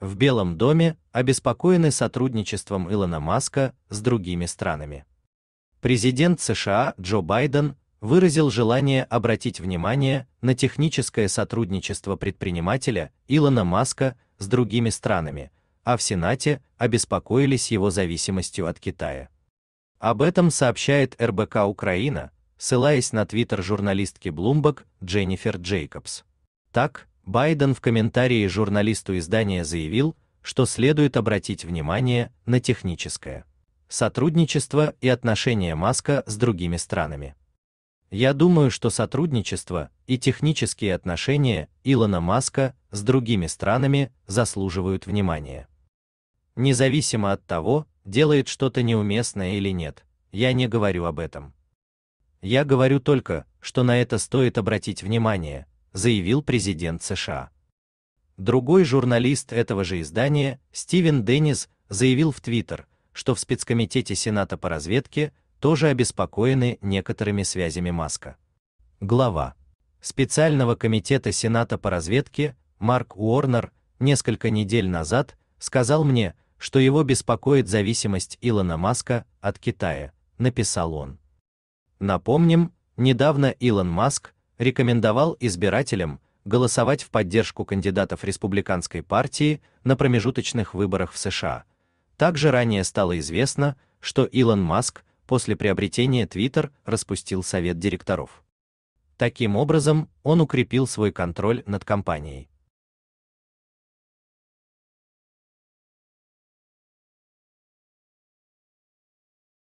в Белом доме обеспокоены сотрудничеством Илона Маска с другими странами. Президент США Джо Байден выразил желание обратить внимание на техническое сотрудничество предпринимателя Илона Маска с другими странами, а в Сенате обеспокоились его зависимостью от Китая. Об этом сообщает РБК Украина, ссылаясь на твиттер журналистки Bloomberg Дженнифер Джейкобс. Так, Байден в комментарии журналисту издания заявил, что следует обратить внимание на техническое сотрудничество и отношения Маска с другими странами. Я думаю, что сотрудничество и технические отношения Илона Маска с другими странами заслуживают внимания. Независимо от того, делает что-то неуместное или нет, я не говорю об этом. Я говорю только, что на это стоит обратить внимание, заявил президент США. Другой журналист этого же издания, Стивен Деннис, заявил в Твиттер, что в спецкомитете Сената по разведке тоже обеспокоены некоторыми связями Маска. Глава специального комитета Сената по разведке Марк Уорнер несколько недель назад сказал мне, что его беспокоит зависимость Илона Маска от Китая, написал он. Напомним, недавно Илон Маск рекомендовал избирателям голосовать в поддержку кандидатов республиканской партии на промежуточных выборах в США. Также ранее стало известно, что Илон Маск после приобретения Twitter распустил совет директоров. Таким образом, он укрепил свой контроль над компанией.